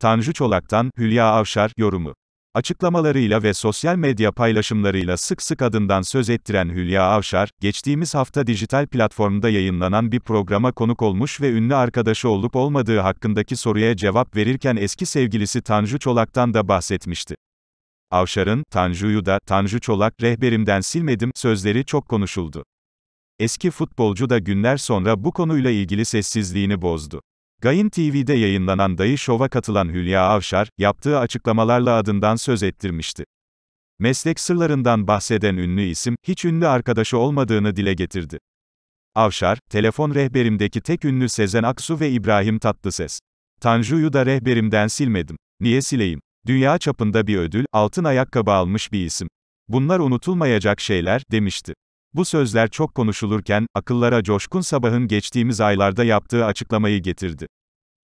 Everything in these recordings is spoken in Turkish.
Tanju Çolak'tan, Hülya Avşar, yorumu. Açıklamalarıyla ve sosyal medya paylaşımlarıyla sık sık adından söz ettiren Hülya Avşar, geçtiğimiz hafta dijital platformda yayınlanan bir programa konuk olmuş ve ünlü arkadaşı olup olmadığı hakkındaki soruya cevap verirken eski sevgilisi Tanju Çolak'tan da bahsetmişti. Avşar'ın, Tanju'yu da, Tanju Çolak, rehberimden silmedim, sözleri çok konuşuldu. Eski futbolcu da günler sonra bu konuyla ilgili sessizliğini bozdu. Gayin TV'de yayınlanan Dayı Şov'a katılan Hülya Avşar, yaptığı açıklamalarla adından söz ettirmişti. Meslek sırlarından bahseden ünlü isim, hiç ünlü arkadaşı olmadığını dile getirdi. Avşar, telefon rehberimdeki tek ünlü Sezen Aksu ve İbrahim Tatlıses. Tanju'yu da rehberimden silmedim. Niye sileyim? Dünya çapında bir ödül, altın ayakkabı almış bir isim. Bunlar unutulmayacak şeyler, demişti. Bu sözler çok konuşulurken, akıllara Coşkun Sabah'ın geçtiğimiz aylarda yaptığı açıklamayı getirdi.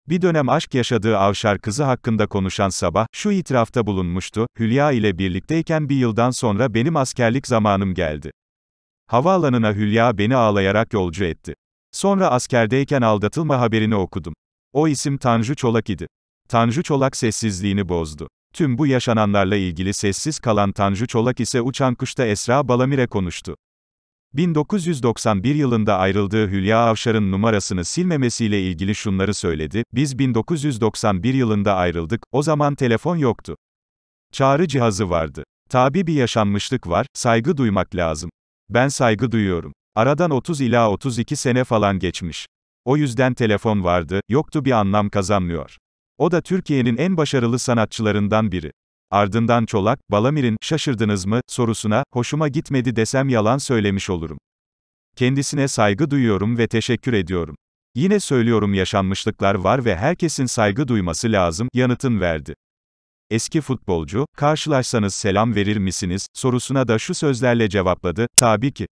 Bir dönem aşk yaşadığı Avşar kızı hakkında konuşan Sabah, şu itirafta bulunmuştu, Hülya ile birlikteyken bir yıldan sonra benim askerlik zamanım geldi. Havaalanına Hülya beni ağlayarak yolcu etti. Sonra askerdeyken aldatılma haberini okudum. O isim Tanju Çolak idi. Tanju Çolak sessizliğini bozdu. Tüm bu yaşananlarla ilgili sessiz kalan Tanju Çolak ise uçan kuşta Esra Balamir'e konuştu. 1991 yılında ayrıldığı Hülya Avşar'ın numarasını silmemesiyle ilgili şunları söyledi, biz 1991 yılında ayrıldık, o zaman telefon yoktu. Çağrı cihazı vardı. Tabi bir yaşanmışlık var, saygı duymak lazım. Ben saygı duyuyorum. Aradan 30 ila 32 sene falan geçmiş. O yüzden telefon vardı, yoktu bir anlam kazanmıyor. O da Türkiye'nin en başarılı sanatçılarından biri. Ardından Çolak, Balamir'in, şaşırdınız mı, sorusuna, hoşuma gitmedi desem yalan söylemiş olurum. Kendisine saygı duyuyorum ve teşekkür ediyorum. Yine söylüyorum yaşanmışlıklar var ve herkesin saygı duyması lazım, yanıtın verdi. Eski futbolcu, karşılaşsanız selam verir misiniz, sorusuna da şu sözlerle cevapladı, tabii ki.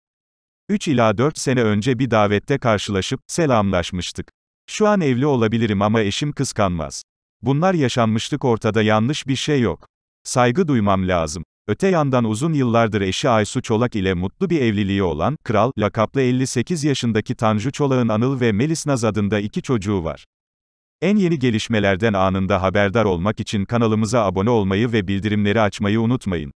3 ila 4 sene önce bir davette karşılaşıp, selamlaşmıştık. Şu an evli olabilirim ama eşim kıskanmaz. Bunlar yaşanmışlık ortada yanlış bir şey yok saygı duymam lazım. Öte yandan uzun yıllardır eşi Aysu Çolak ile mutlu bir evliliği olan, Kral, lakaplı 58 yaşındaki Tanju Çolak'ın Anıl ve Melis Naz adında iki çocuğu var. En yeni gelişmelerden anında haberdar olmak için kanalımıza abone olmayı ve bildirimleri açmayı unutmayın.